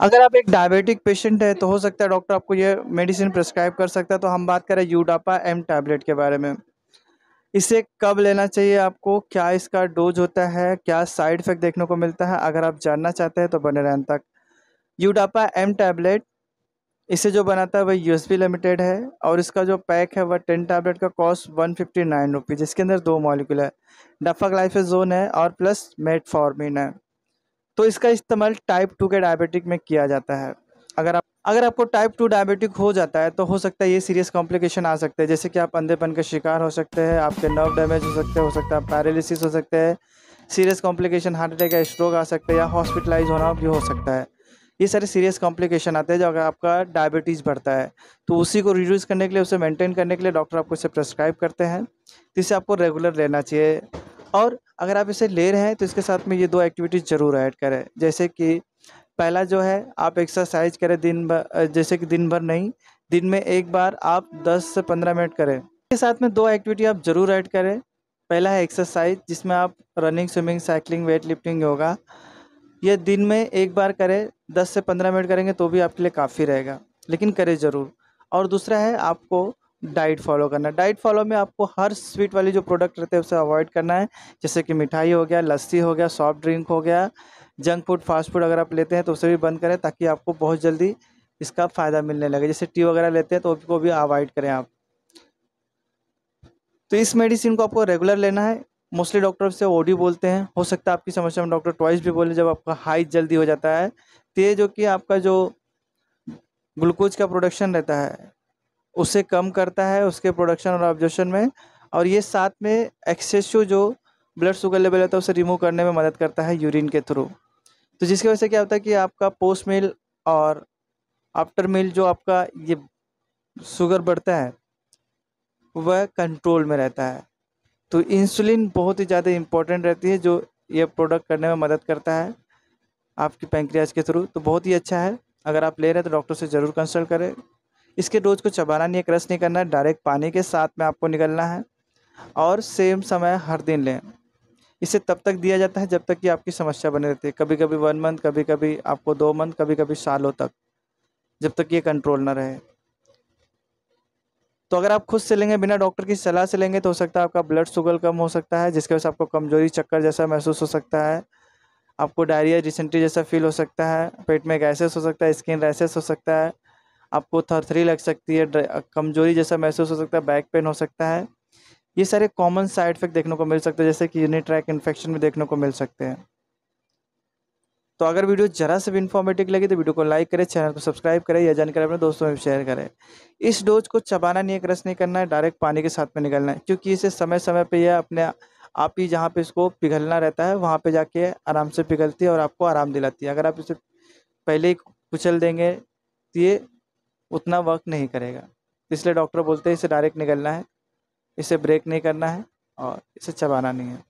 अगर आप एक डायबिटिक पेशेंट है तो हो सकता है डॉक्टर आपको ये मेडिसिन प्रिस्क्राइब कर सकता है तो हम बात करें यूडापा एम टैबलेट के बारे में इसे कब लेना चाहिए आपको क्या इसका डोज होता है क्या साइड इफेक्ट देखने को मिलता है अगर आप जानना चाहते हैं तो बने रहें तक यूडापा एम टैबलेट इसे जो बनाता है वह यू लिमिटेड है और इसका जो पैक है वह टेन टैबलेट का cost one fifty nine rupees इसके अंदर दो मॉलिकुल है डफाग्लाइफेजोन है और प्लस मेटफॉर्मिन है तो इसका इस्तेमाल टाइप टू के डायबिटिक में किया जाता है अगर आप अगर आपको टाइप टू डायबिटिक हो जाता है तो हो सकता है ये सीरियस कॉम्प्लिकेशन आ सकते हैं जैसे कि आप अंधेपन के शिकार हो सकते हैं आपके नर्व डैमेज हो सकते हो सकता है पैरालिसिस हो सकते हैं सीरियस कॉम्प्लिकेशन हार्ट अटैक या स्ट्रोक आ सकते हैं या हॉस्पिटलाइज होना भी हो सकता है ये सारे सीरियस कॉम्प्लिकेशन आते हैं जो अगर आपका डायबिटीज़ बढ़ता है तो उसी को रिड्यूस करने के लिए उसे मेंटेन करने के लिए डॉक्टर आपको इसे प्रेस्क्राइब करते हैं तो इसे आपको रेगुलर लेना चाहिए और अगर आप इसे ले रहे हैं तो इसके साथ में ये दो एक्टिविटीज़ ज़रूर ऐड करें जैसे कि पहला जो है आप एक्सरसाइज करें दिन भर जैसे कि दिन भर नहीं दिन में एक बार आप 10 से 15 मिनट करें इसके साथ में दो एक्टिविटी आप ज़रूर ऐड करें पहला है एक्सरसाइज जिसमें आप running swimming cycling weight lifting yoga यह दिन में एक बार करें दस से पंद्रह मिनट करेंगे तो भी आपके लिए काफ़ी रहेगा लेकिन करें ज़रूर और दूसरा है आपको डाइट फॉलो करना डाइट फॉलो में आपको हर स्वीट वाली जो प्रोडक्ट रहते हैं उसे अवॉइड करना है जैसे कि मिठाई हो गया लस्सी हो गया सॉफ्ट ड्रिंक हो गया जंक फूड फास्ट फूड अगर आप लेते हैं तो उसे भी बंद करें ताकि आपको बहुत जल्दी इसका फ़ायदा मिलने लगे जैसे टी वगैरह लेते हैं तो उसको भी अवॉइड करें आप तो इस मेडिसिन को आपको रेगुलर लेना है मोस्टली डॉक्टर से ओडी बोलते हैं हो सकता है आपकी समस्या में डॉक्टर ट्वाइस भी बोले जब आपका हाई जल्दी हो जाता है तेज जो कि आपका जो ग्लूकोज का प्रोडक्शन रहता है उसे कम करता है उसके प्रोडक्शन और ऑब्जर्वेशन में और ये साथ में एक्सेसिव जो ब्लड शुगर लेवल होता है उसे रिमूव करने में मदद करता है यूरिन के थ्रू तो जिसकी वजह से क्या होता है कि आपका पोस्ट मील और आफ्टर मील जो आपका ये शुगर बढ़ता है वह कंट्रोल में रहता है तो इंसुलिन बहुत ही ज़्यादा इम्पोर्टेंट रहती है जो ये प्रोडक्ट करने में मदद करता है आपकी पैंक्रियाज के थ्रू तो बहुत ही अच्छा है अगर आप ले रहे हैं तो डॉक्टर से ज़रूर कंसल्ट करें इसके डोज को चबाना नहीं है क्रश नहीं करना है डायरेक्ट पानी के साथ में आपको निकलना है और सेम समय हर दिन लें इसे तब तक दिया जाता है जब तक कि आपकी समस्या बनी रहती है कभी कभी वन मंथ कभी कभी आपको दो मंथ कभी कभी सालों तक जब तक ये कंट्रोल ना रहे तो अगर आप खुद से लेंगे बिना डॉक्टर की सलाह से लेंगे तो हो सकता है आपका ब्लड शुगर कम हो सकता है जिसकी वजह से आपको कमजोरी चक्कर जैसा महसूस हो सकता है आपको डायरिया रिसेंटली जैसा फील हो सकता है पेट में गैसेस हो सकता है स्किन रैसेस हो सकता है आपको थरथरी लग सकती है कमजोरी जैसा महसूस हो सकता है बैक पेन हो सकता है ये सारे कॉमन साइड इफेक्ट देखने को मिल सकते हैं जैसे कि यूनिट ट्रैक इन्फेक्शन में देखने को मिल सकते हैं तो अगर वीडियो जरा से भी इन्फॉर्मेटिव लगे तो वीडियो को लाइक करें चैनल को सब्सक्राइब करें या जानकारी अपने दोस्तों में शेयर करें इस डोज को चबाना नहीं है नहीं करना है डायरेक्ट पानी के साथ में निकलना है क्योंकि इसे समय समय पर यह अपने आप ही जहाँ पे इसको पिघलना रहता है वहाँ पर जाके आराम से पिघलती है और आपको आराम दिलाती है अगर आप इसे पहले ही कुचल देंगे तो ये उतना वर्क नहीं करेगा इसलिए डॉक्टर बोलते हैं इसे डायरेक्ट निकलना है इसे ब्रेक नहीं करना है और इसे चबाना नहीं है